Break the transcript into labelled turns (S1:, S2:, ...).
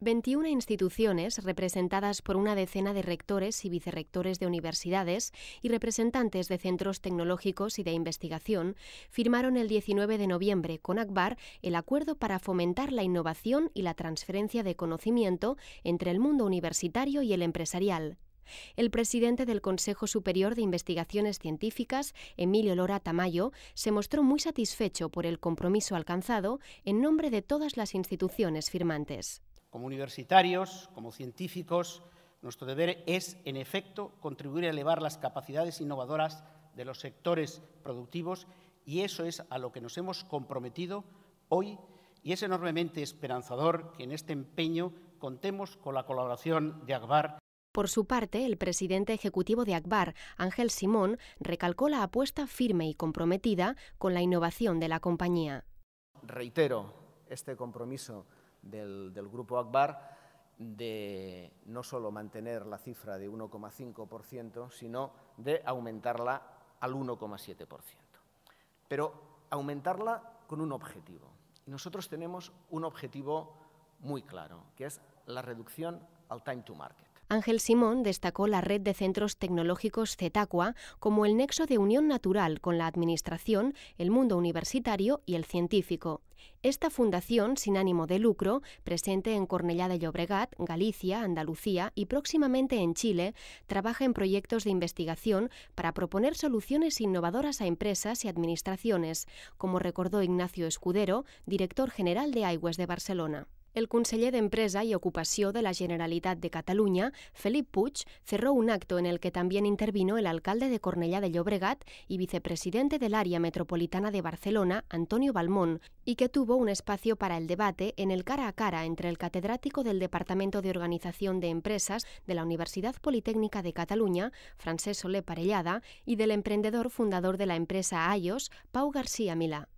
S1: 21 instituciones representadas por una decena de rectores y vicerrectores de universidades y representantes de centros tecnológicos y de investigación firmaron el 19 de noviembre con ACBAR el acuerdo para fomentar la innovación y la transferencia de conocimiento entre el mundo universitario y el empresarial. El presidente del Consejo Superior de Investigaciones Científicas, Emilio Lora Tamayo, se mostró muy satisfecho por el compromiso alcanzado en nombre de todas las instituciones firmantes.
S2: Como universitarios, como científicos, nuestro deber es, en efecto, contribuir a elevar las capacidades innovadoras de los sectores productivos y eso es a lo que nos hemos comprometido hoy y es enormemente esperanzador que en este empeño contemos con la colaboración de Akbar.
S1: Por su parte, el presidente ejecutivo de Akbar, Ángel Simón, recalcó la apuesta firme y comprometida con la innovación de la compañía.
S3: Reitero este compromiso del, Grupo Akbar de no solo mantener la cifra de 1,5%, sino de aumentarla al 1,7%. Pero aumentarla con un objetivo. Nosotros tenemos un objetivo muy claro, que es la reducción al time to market.
S1: Ángel Simón destacó la red de centros tecnológicos CETACUA como el nexo de unión natural con la administración, el mundo universitario y el científico. Esta fundación, sin ánimo de lucro, presente en Cornellada de Llobregat, Galicia, Andalucía y próximamente en Chile, trabaja en proyectos de investigación para proponer soluciones innovadoras a empresas y administraciones, como recordó Ignacio Escudero, director general de AIWES de Barcelona el conseller Empresa y Ocupación de la Generalitat de Cataluña, Felip Puig, cerró un acto en el que también intervino el alcalde de Cornellá de Llobregat y vicepresidente del área metropolitana de Barcelona, Antonio Balmón, y que tuvo un espacio para el debate en el cara a cara entre el catedrático del Departamento de Organización de Empresas de la Universidad Politécnica de Cataluña, Francesc Solé Parellada, y del emprendedor fundador de la empresa Ayos, Pau García Milá.